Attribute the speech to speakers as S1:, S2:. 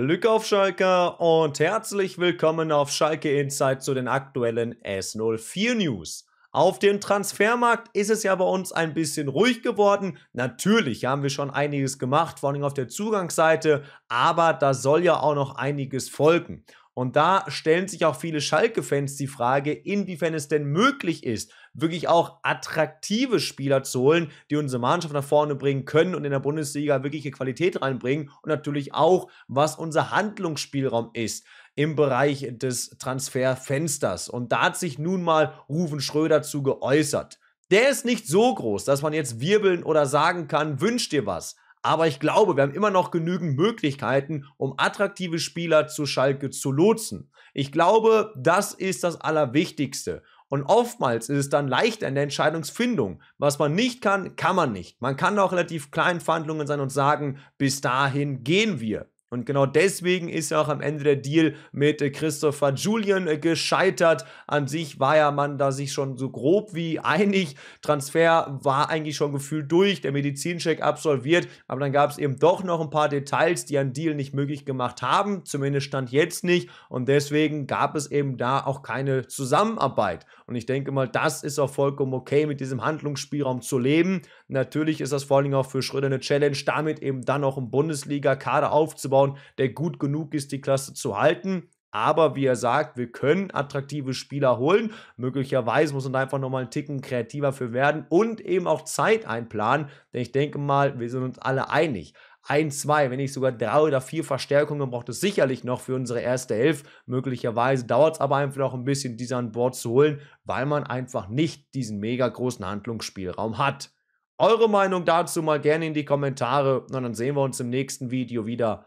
S1: Glück auf Schalke und herzlich willkommen auf Schalke Insight zu den aktuellen S04 News. Auf dem Transfermarkt ist es ja bei uns ein bisschen ruhig geworden. Natürlich haben wir schon einiges gemacht, vor allem auf der Zugangsseite, aber da soll ja auch noch einiges folgen. Und da stellen sich auch viele Schalke-Fans die Frage, inwiefern es denn möglich ist, wirklich auch attraktive Spieler zu holen, die unsere Mannschaft nach vorne bringen können und in der Bundesliga wirkliche Qualität reinbringen und natürlich auch, was unser Handlungsspielraum ist im Bereich des Transferfensters. Und da hat sich nun mal Rufen Schröder zu geäußert. Der ist nicht so groß, dass man jetzt wirbeln oder sagen kann, wünsch dir was. Aber ich glaube, wir haben immer noch genügend Möglichkeiten, um attraktive Spieler zu Schalke zu lotsen. Ich glaube, das ist das Allerwichtigste. Und oftmals ist es dann leichter in der Entscheidungsfindung. Was man nicht kann, kann man nicht. Man kann auch relativ klein Verhandlungen sein und sagen, bis dahin gehen wir. Und genau deswegen ist auch am Ende der Deal mit äh, Christopher Julian äh, gescheitert. An sich war ja man da sich schon so grob wie einig. Transfer war eigentlich schon gefühlt durch, der Medizincheck absolviert. Aber dann gab es eben doch noch ein paar Details, die einen Deal nicht möglich gemacht haben. Zumindest stand jetzt nicht. Und deswegen gab es eben da auch keine Zusammenarbeit. Und ich denke mal, das ist auch vollkommen okay, mit diesem Handlungsspielraum zu leben. Natürlich ist das vor allen Dingen auch für Schröder eine Challenge, damit eben dann auch im Bundesliga-Kader aufzubauen aufbauen, der gut genug ist, die Klasse zu halten. Aber wie er sagt, wir können attraktive Spieler holen. Möglicherweise muss man da einfach nochmal einen Ticken kreativer für werden und eben auch Zeit einplanen. Denn ich denke mal, wir sind uns alle einig. Ein, zwei, wenn nicht sogar drei oder vier Verstärkungen braucht es sicherlich noch für unsere erste Elf. Möglicherweise dauert es aber einfach noch ein bisschen, diese an Bord zu holen, weil man einfach nicht diesen mega großen Handlungsspielraum hat. Eure Meinung dazu mal gerne in die Kommentare und dann sehen wir uns im nächsten Video wieder.